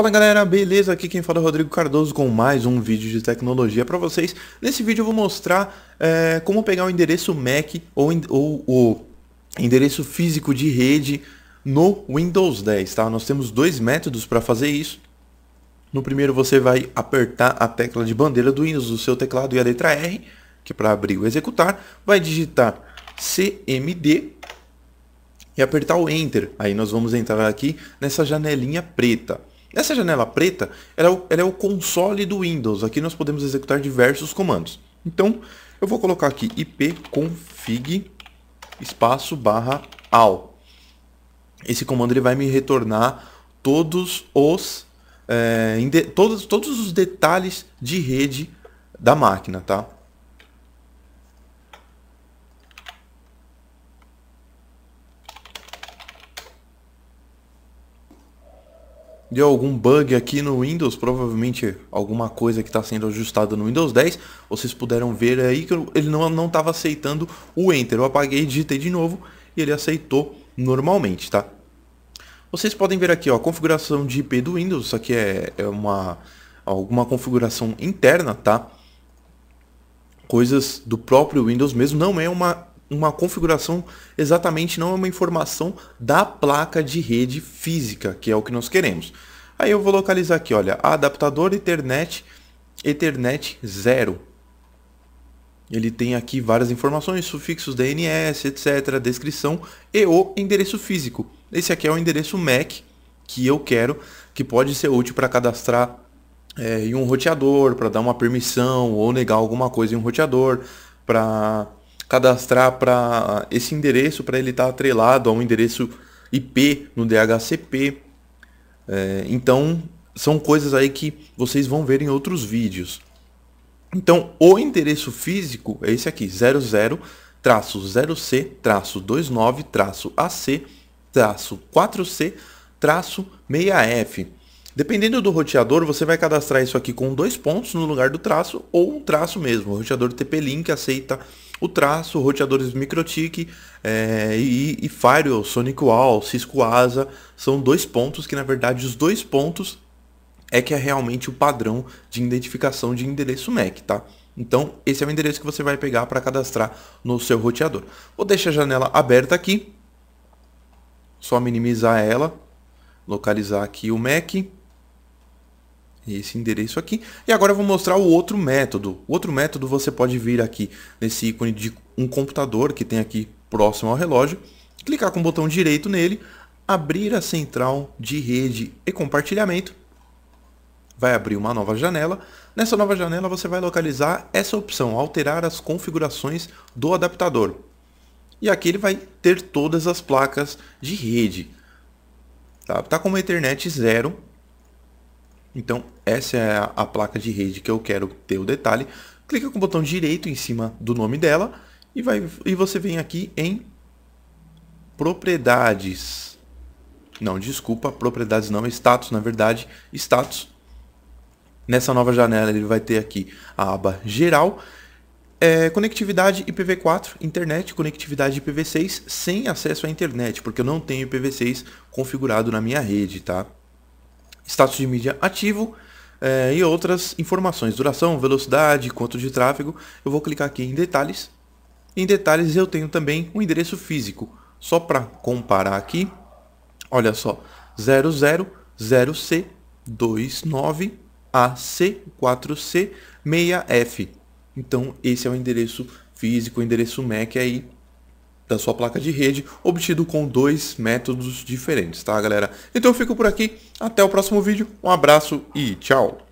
Fala galera, beleza? Aqui quem fala é o Rodrigo Cardoso com mais um vídeo de tecnologia para vocês. Nesse vídeo eu vou mostrar é, como pegar o endereço MAC ou, ou o endereço físico de rede no Windows 10, tá? Nós temos dois métodos para fazer isso. No primeiro você vai apertar a tecla de bandeira do Windows do seu teclado e a letra R, que é para abrir o executar, vai digitar CMD e apertar o Enter. Aí nós vamos entrar aqui nessa janelinha preta. Essa janela preta ela é, o, ela é o console do Windows. Aqui nós podemos executar diversos comandos. Então, eu vou colocar aqui ipconfig espaço barra al. Esse comando ele vai me retornar todos os, é, todos, todos os detalhes de rede da máquina, tá? deu algum bug aqui no Windows, provavelmente alguma coisa que está sendo ajustada no Windows 10. Vocês puderam ver aí que ele não estava aceitando o Enter. Eu apaguei, digitei de novo e ele aceitou normalmente, tá? Vocês podem ver aqui, ó, configuração de IP do Windows. Isso aqui é, é uma alguma configuração interna, tá? Coisas do próprio Windows mesmo, não é uma uma configuração exatamente não é uma informação da placa de rede física, que é o que nós queremos. Aí eu vou localizar aqui, olha, adaptador Ethernet, Ethernet 0. Ele tem aqui várias informações, sufixos DNS, etc, descrição e o endereço físico. Esse aqui é o endereço MAC que eu quero, que pode ser útil para cadastrar é, em um roteador, para dar uma permissão ou negar alguma coisa em um roteador, para cadastrar para esse endereço, para ele estar tá atrelado a um endereço IP no DHCP. É, então, são coisas aí que vocês vão ver em outros vídeos. Então, o endereço físico é esse aqui, 00-0C-29-AC-4C-6F. Dependendo do roteador, você vai cadastrar isso aqui com dois pontos no lugar do traço ou um traço mesmo. O roteador TP-Link aceita o traço, roteadores MikroTik é, e, e Firewall, wall Cisco ASA são dois pontos que na verdade os dois pontos é que é realmente o padrão de identificação de endereço MAC, tá? Então esse é o endereço que você vai pegar para cadastrar no seu roteador. Vou deixar a janela aberta aqui, só minimizar ela, localizar aqui o MAC esse endereço aqui. E agora eu vou mostrar o outro método. O outro método você pode vir aqui nesse ícone de um computador que tem aqui próximo ao relógio, clicar com o botão direito nele, abrir a central de rede e compartilhamento, vai abrir uma nova janela. Nessa nova janela você vai localizar essa opção, alterar as configurações do adaptador. E aqui ele vai ter todas as placas de rede. Tá, tá com uma internet zero, então essa é a placa de rede que eu quero ter o detalhe. Clica com o botão direito em cima do nome dela e, vai, e você vem aqui em propriedades. Não, desculpa, propriedades não, status, na verdade, status. Nessa nova janela ele vai ter aqui a aba geral, é, conectividade IPv4, internet, conectividade IPv6 sem acesso à internet, porque eu não tenho IPv6 configurado na minha rede, tá? status de mídia ativo é, e outras informações, duração, velocidade, quanto de tráfego. Eu vou clicar aqui em detalhes. Em detalhes eu tenho também um endereço físico. Só para comparar aqui, olha só, 000C29AC4C6F. Então esse é o endereço físico, o endereço MAC aí da sua placa de rede, obtido com dois métodos diferentes, tá galera? Então eu fico por aqui, até o próximo vídeo, um abraço e tchau!